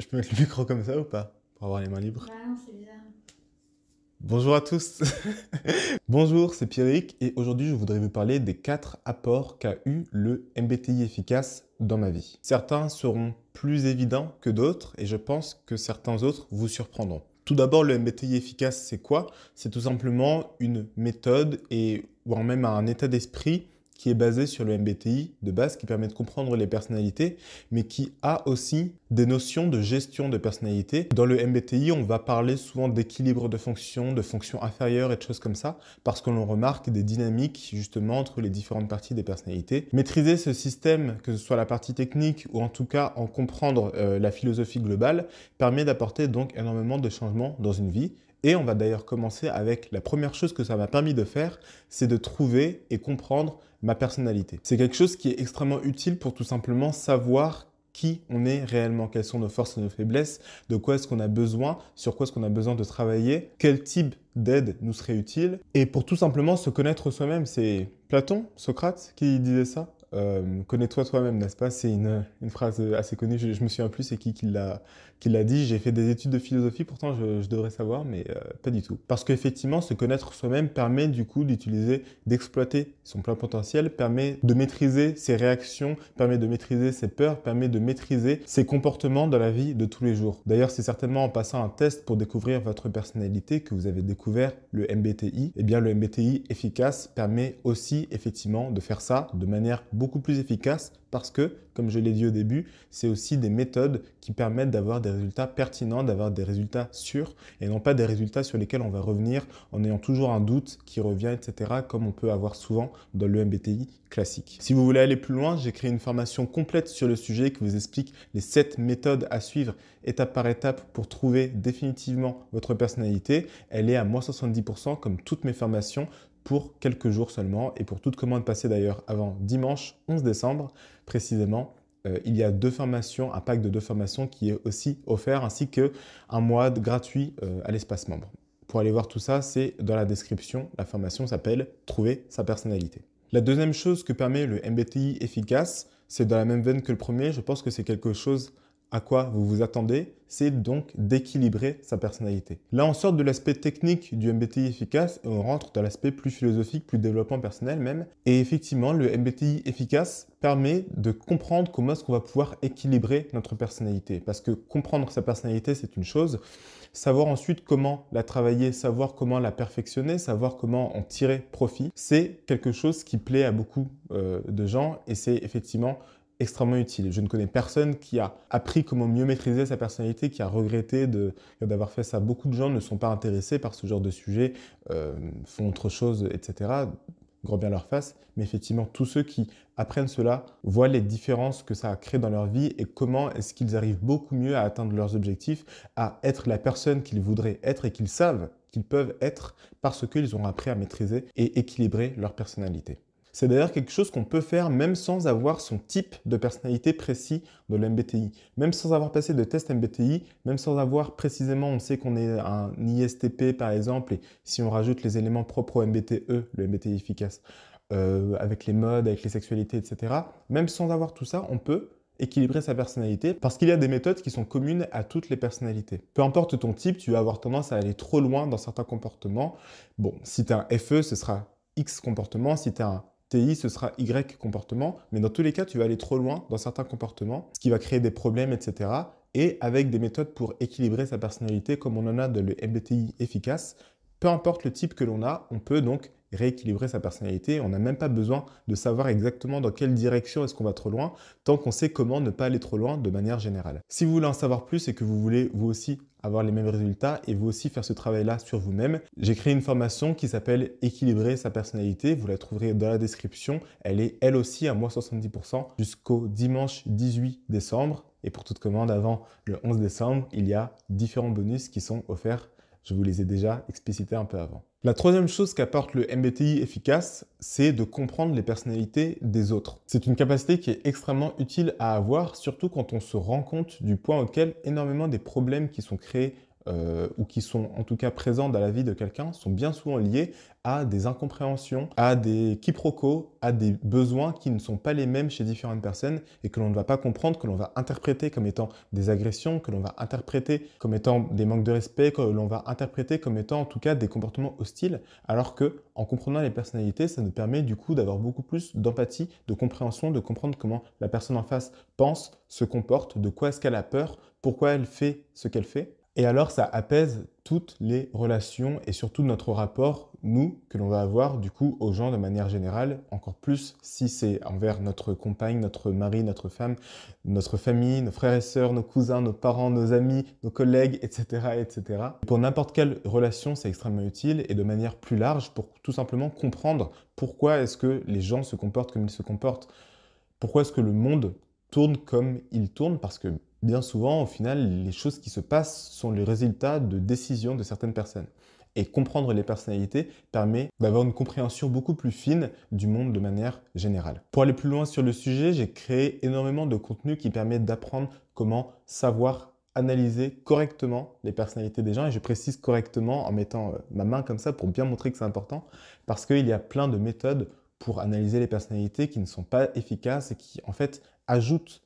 je peux mettre le micro comme ça ou pas Pour avoir les mains libres bah c'est Bonjour à tous Bonjour, c'est Pierrick et aujourd'hui je voudrais vous parler des 4 apports qu'a eu le MBTI efficace dans ma vie. Certains seront plus évidents que d'autres et je pense que certains autres vous surprendront. Tout d'abord, le MBTI efficace, c'est quoi C'est tout simplement une méthode et en même un état d'esprit qui est basé sur le MBTI de base, qui permet de comprendre les personnalités, mais qui a aussi des notions de gestion de personnalité. Dans le MBTI, on va parler souvent d'équilibre de fonctions, de fonctions inférieure et de choses comme ça, parce que l'on remarque des dynamiques justement entre les différentes parties des personnalités. Maîtriser ce système, que ce soit la partie technique ou en tout cas en comprendre euh, la philosophie globale, permet d'apporter donc énormément de changements dans une vie, et on va d'ailleurs commencer avec la première chose que ça m'a permis de faire, c'est de trouver et comprendre ma personnalité. C'est quelque chose qui est extrêmement utile pour tout simplement savoir qui on est réellement, quelles sont nos forces et nos faiblesses, de quoi est-ce qu'on a besoin, sur quoi est-ce qu'on a besoin de travailler, quel type d'aide nous serait utile, et pour tout simplement se connaître soi-même. C'est Platon, Socrate qui disait ça. Euh, connais-toi toi-même, n'est-ce pas C'est une, phrase assez connue, je, je me souviens plus c'est qui qui l'a, dit. J'ai fait des études de philosophie, pourtant je, devrais savoir, mais euh, pas du tout. Parce qu'effectivement, se connaître soi-même permet du coup d'utiliser, d'exploiter son plein potentiel, permet de maîtriser ses réactions, permet de maîtriser ses peurs, permet de maîtriser ses comportements dans la vie de tous les jours. D'ailleurs, c'est certainement en passant un test pour découvrir votre personnalité que vous avez découvert le MBTI. Eh bien, le MBTI efficace permet aussi effectivement de faire ça de manière beaucoup plus efficace parce que, comme je l'ai dit au début, c'est aussi des méthodes qui permettent d'avoir des résultats pertinents, d'avoir des résultats sûrs et non pas des résultats sur lesquels on va revenir en ayant toujours un doute qui revient, etc., comme on peut avoir souvent dans le MBTI classique. Si vous voulez aller plus loin, j'ai créé une formation complète sur le sujet qui vous explique les 7 méthodes à suivre étape par étape pour trouver définitivement votre personnalité. Elle est à moins 70% comme toutes mes formations pour quelques jours seulement. Et pour toute commande passée d'ailleurs avant dimanche 11 décembre, précisément, euh, il y a deux formations, un pack de deux formations qui est aussi offert, ainsi que un mois gratuit euh, à l'espace membre. Pour aller voir tout ça, c'est dans la description. La formation s'appelle Trouver sa personnalité. La deuxième chose que permet le MBTI efficace, c'est dans la même veine que le premier, je pense que c'est quelque chose à quoi vous vous attendez, c'est donc d'équilibrer sa personnalité. Là, on sort de l'aspect technique du MBTI efficace et on rentre dans l'aspect plus philosophique, plus développement personnel même. Et effectivement, le MBTI efficace permet de comprendre comment est-ce qu'on va pouvoir équilibrer notre personnalité. Parce que comprendre sa personnalité, c'est une chose. Savoir ensuite comment la travailler, savoir comment la perfectionner, savoir comment en tirer profit, c'est quelque chose qui plaît à beaucoup euh, de gens et c'est effectivement extrêmement utile. Je ne connais personne qui a appris comment mieux maîtriser sa personnalité, qui a regretté d'avoir fait ça. Beaucoup de gens ne sont pas intéressés par ce genre de sujet, euh, font autre chose, etc. Grand bien leur face. Mais effectivement, tous ceux qui apprennent cela voient les différences que ça a créé dans leur vie et comment est-ce qu'ils arrivent beaucoup mieux à atteindre leurs objectifs, à être la personne qu'ils voudraient être et qu'ils savent qu'ils peuvent être parce qu'ils ont appris à maîtriser et équilibrer leur personnalité. C'est d'ailleurs quelque chose qu'on peut faire même sans avoir son type de personnalité précis de l'MBTI. Même sans avoir passé de test MBTI, même sans avoir précisément, on sait qu'on est un ISTP par exemple, et si on rajoute les éléments propres au MBTE, le MBTI efficace, euh, avec les modes, avec les sexualités, etc., même sans avoir tout ça, on peut équilibrer sa personnalité parce qu'il y a des méthodes qui sont communes à toutes les personnalités. Peu importe ton type, tu vas avoir tendance à aller trop loin dans certains comportements. Bon, si tu es un FE, ce sera X comportement. si tu es un TI, ce sera Y comportement, mais dans tous les cas, tu vas aller trop loin dans certains comportements, ce qui va créer des problèmes, etc. Et avec des méthodes pour équilibrer sa personnalité, comme on en a de le MBTI efficace, peu importe le type que l'on a, on peut donc rééquilibrer sa personnalité. On n'a même pas besoin de savoir exactement dans quelle direction est-ce qu'on va trop loin, tant qu'on sait comment ne pas aller trop loin de manière générale. Si vous voulez en savoir plus et que vous voulez vous aussi avoir les mêmes résultats et vous aussi faire ce travail-là sur vous-même, j'ai créé une formation qui s'appelle Équilibrer sa personnalité. Vous la trouverez dans la description. Elle est elle aussi à moins 70% jusqu'au dimanche 18 décembre. Et pour toute commande avant le 11 décembre, il y a différents bonus qui sont offerts je vous les ai déjà explicités un peu avant. La troisième chose qu'apporte le MBTI efficace, c'est de comprendre les personnalités des autres. C'est une capacité qui est extrêmement utile à avoir, surtout quand on se rend compte du point auquel énormément des problèmes qui sont créés euh, ou qui sont en tout cas présents dans la vie de quelqu'un sont bien souvent liés à des incompréhensions, à des quiproquos, à des besoins qui ne sont pas les mêmes chez différentes personnes et que l'on ne va pas comprendre, que l'on va interpréter comme étant des agressions, que l'on va interpréter comme étant des manques de respect, que l'on va interpréter comme étant en tout cas des comportements hostiles, alors que en comprenant les personnalités, ça nous permet du coup d'avoir beaucoup plus d'empathie, de compréhension, de comprendre comment la personne en face pense, se comporte, de quoi est-ce qu'elle a peur, pourquoi elle fait ce qu'elle fait. Et alors, ça apaise toutes les relations et surtout notre rapport, nous, que l'on va avoir du coup aux gens de manière générale, encore plus si c'est envers notre compagne, notre mari, notre femme, notre famille, nos frères et sœurs, nos cousins, nos parents, nos amis, nos collègues, etc. etc. Pour n'importe quelle relation, c'est extrêmement utile et de manière plus large pour tout simplement comprendre pourquoi est-ce que les gens se comportent comme ils se comportent. Pourquoi est-ce que le monde comme il tourne, parce que bien souvent, au final, les choses qui se passent sont les résultats de décisions de certaines personnes. Et comprendre les personnalités permet d'avoir une compréhension beaucoup plus fine du monde de manière générale. Pour aller plus loin sur le sujet, j'ai créé énormément de contenu qui permet d'apprendre comment savoir analyser correctement les personnalités des gens. Et je précise correctement en mettant euh, ma main comme ça pour bien montrer que c'est important, parce qu'il y a plein de méthodes pour analyser les personnalités qui ne sont pas efficaces et qui en fait ajoutent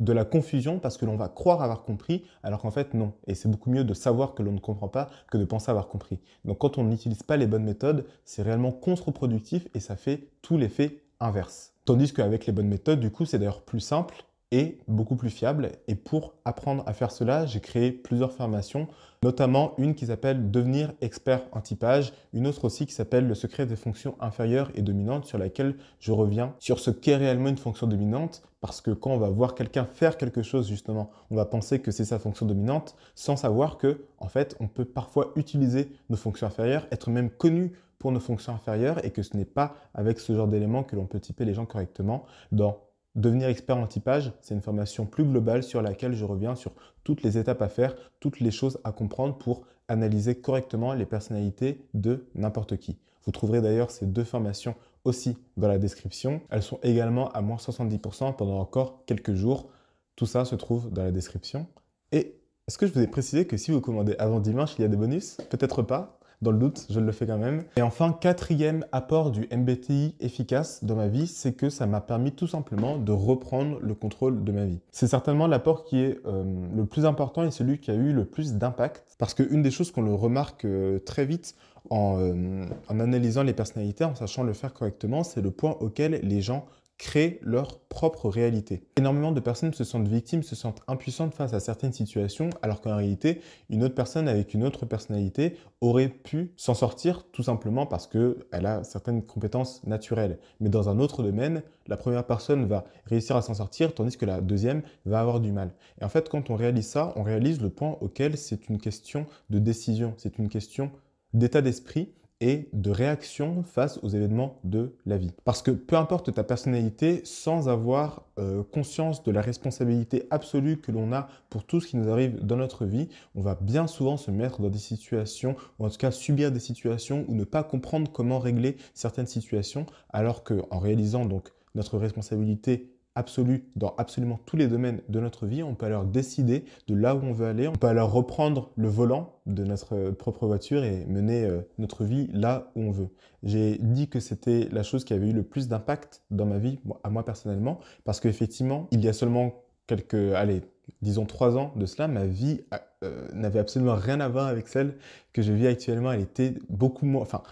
de la confusion parce que l'on va croire avoir compris alors qu'en fait non. Et c'est beaucoup mieux de savoir que l'on ne comprend pas que de penser avoir compris. Donc quand on n'utilise pas les bonnes méthodes, c'est réellement contre-productif et ça fait tout l'effet inverse. Tandis qu'avec les bonnes méthodes, du coup, c'est d'ailleurs plus simple et beaucoup plus fiable. Et pour apprendre à faire cela, j'ai créé plusieurs formations, notamment une qui s'appelle Devenir expert en typage, une autre aussi qui s'appelle Le secret des fonctions inférieures et dominantes, sur laquelle je reviens sur ce qu'est réellement une fonction dominante, parce que quand on va voir quelqu'un faire quelque chose, justement, on va penser que c'est sa fonction dominante, sans savoir que, en fait, on peut parfois utiliser nos fonctions inférieures, être même connu pour nos fonctions inférieures, et que ce n'est pas avec ce genre d'éléments que l'on peut typer les gens correctement dans Devenir expert en typage, c'est une formation plus globale sur laquelle je reviens sur toutes les étapes à faire, toutes les choses à comprendre pour analyser correctement les personnalités de n'importe qui. Vous trouverez d'ailleurs ces deux formations aussi dans la description. Elles sont également à moins 70% pendant encore quelques jours. Tout ça se trouve dans la description. Et est-ce que je vous ai précisé que si vous commandez avant dimanche, il y a des bonus Peut-être pas, dans le doute, je le fais quand même. Et enfin, quatrième apport du MBTI efficace dans ma vie, c'est que ça m'a permis tout simplement de reprendre le contrôle de ma vie. C'est certainement l'apport qui est euh, le plus important et celui qui a eu le plus d'impact. Parce qu'une des choses qu'on le remarque euh, très vite en, euh, en, analysant les personnalités, en sachant le faire correctement, c'est le point auquel les gens créent leur propre réalité. Énormément de personnes se sentent victimes, se sentent impuissantes face à certaines situations, alors qu'en réalité, une autre personne avec une autre personnalité aurait pu s'en sortir tout simplement parce qu'elle a certaines compétences naturelles. Mais dans un autre domaine, la première personne va réussir à s'en sortir, tandis que la deuxième va avoir du mal. Et en fait, quand on réalise ça, on réalise le point auquel c'est une question de décision, c'est une question d'état d'esprit et de réaction face aux événements de la vie. Parce que peu importe ta personnalité, sans avoir euh, conscience de la responsabilité absolue que l'on a pour tout ce qui nous arrive dans notre vie, on va bien souvent se mettre dans des situations, ou en tout cas subir des situations, ou ne pas comprendre comment régler certaines situations, alors qu'en réalisant donc notre responsabilité absolue dans absolument tous les domaines de notre vie. On peut alors décider de là où on veut aller. On peut alors reprendre le volant de notre propre voiture et mener euh, notre vie là où on veut. J'ai dit que c'était la chose qui avait eu le plus d'impact dans ma vie, à moi personnellement, parce qu'effectivement, il y a seulement quelques, allez, disons trois ans de cela, ma vie euh, n'avait absolument rien à voir avec celle que je vis actuellement. Elle était beaucoup moins, enfin,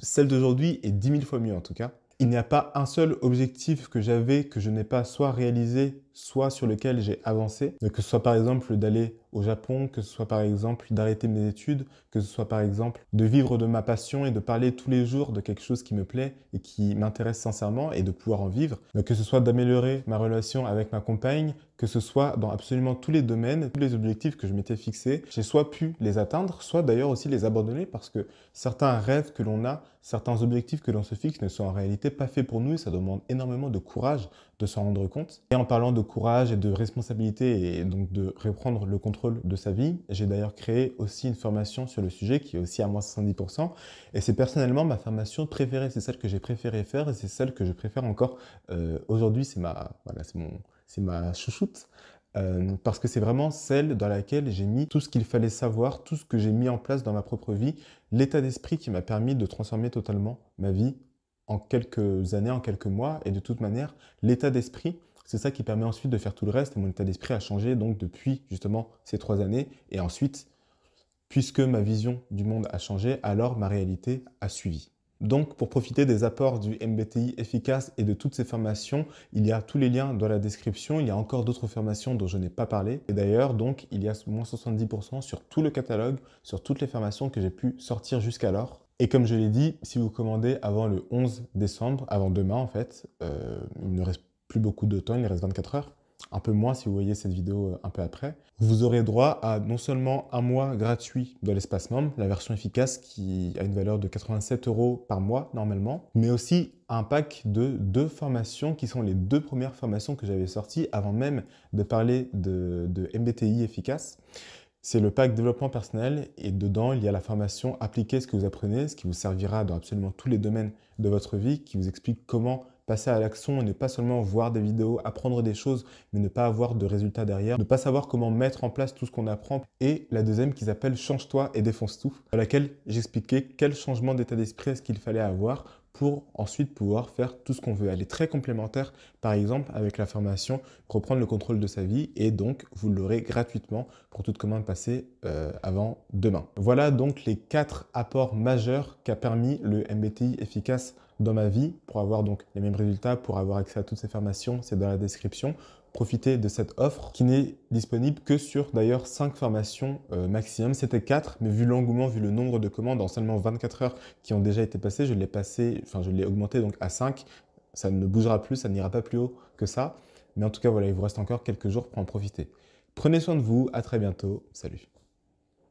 celle d'aujourd'hui est dix mille fois mieux en tout cas il n'y a pas un seul objectif que j'avais que je n'ai pas soit réalisé, soit sur lequel j'ai avancé, que ce soit par exemple d'aller au Japon, que ce soit par exemple d'arrêter mes études, que ce soit par exemple de vivre de ma passion et de parler tous les jours de quelque chose qui me plaît et qui m'intéresse sincèrement et de pouvoir en vivre, que ce soit d'améliorer ma relation avec ma compagne, que ce soit dans absolument tous les domaines, tous les objectifs que je m'étais fixés, j'ai soit pu les atteindre, soit d'ailleurs aussi les abandonner parce que certains rêves que l'on a, certains objectifs que l'on se fixe ne sont en réalité pas faits pour nous et ça demande énormément de courage de s'en rendre compte. Et en parlant de courage et de responsabilité et donc de reprendre le contrôle de sa vie, j'ai d'ailleurs créé aussi une formation sur le sujet qui est aussi à moins 70%. Et c'est personnellement ma formation préférée, c'est celle que j'ai préféré faire et c'est celle que je préfère encore euh, aujourd'hui. C'est ma, voilà, ma chouchoute. Euh, parce que c'est vraiment celle dans laquelle j'ai mis tout ce qu'il fallait savoir, tout ce que j'ai mis en place dans ma propre vie, l'état d'esprit qui m'a permis de transformer totalement ma vie en quelques années, en quelques mois. Et de toute manière, l'état d'esprit, c'est ça qui permet ensuite de faire tout le reste. mon état d'esprit a changé donc depuis justement ces trois années. Et ensuite, puisque ma vision du monde a changé, alors ma réalité a suivi. Donc, pour profiter des apports du MBTI efficace et de toutes ces formations, il y a tous les liens dans la description. Il y a encore d'autres formations dont je n'ai pas parlé. Et d'ailleurs, donc, il y a moins 70% sur tout le catalogue, sur toutes les formations que j'ai pu sortir jusqu'alors. Et comme je l'ai dit, si vous commandez avant le 11 décembre, avant demain en fait, euh, il ne reste plus beaucoup de temps, il reste 24 heures, un peu moins si vous voyez cette vidéo euh, un peu après, vous aurez droit à non seulement un mois gratuit de l'espace membre, la version efficace qui a une valeur de 87 euros par mois normalement, mais aussi un pack de deux formations qui sont les deux premières formations que j'avais sorties avant même de parler de MBTI efficace. C'est le pack développement personnel et dedans, il y a la formation appliquer ce que vous apprenez, ce qui vous servira dans absolument tous les domaines de votre vie, qui vous explique comment passer à l'action et ne pas seulement voir des vidéos, apprendre des choses, mais ne pas avoir de résultats derrière, ne pas savoir comment mettre en place tout ce qu'on apprend. Et la deuxième qui s'appelle Change-toi et défonce tout, à laquelle j'expliquais quel changement d'état d'esprit est-ce qu'il fallait avoir pour ensuite pouvoir faire tout ce qu'on veut. Elle est très complémentaire, par exemple, avec la formation Reprendre le contrôle de sa vie, et donc vous l'aurez gratuitement pour toute commande passée euh, avant demain. Voilà donc les quatre apports majeurs qu'a permis le MBTI efficace dans ma vie pour avoir donc les mêmes résultats, pour avoir accès à toutes ces formations, c'est dans la description. Profitez de cette offre qui n'est disponible que sur d'ailleurs 5 formations euh, maximum. C'était 4, mais vu l'engouement, vu le nombre de commandes en seulement 24 heures qui ont déjà été passées, je l'ai passé, enfin je l'ai augmenté donc à 5. Ça ne bougera plus, ça n'ira pas plus haut que ça. Mais en tout cas, voilà, il vous reste encore quelques jours pour en profiter. Prenez soin de vous, à très bientôt, salut.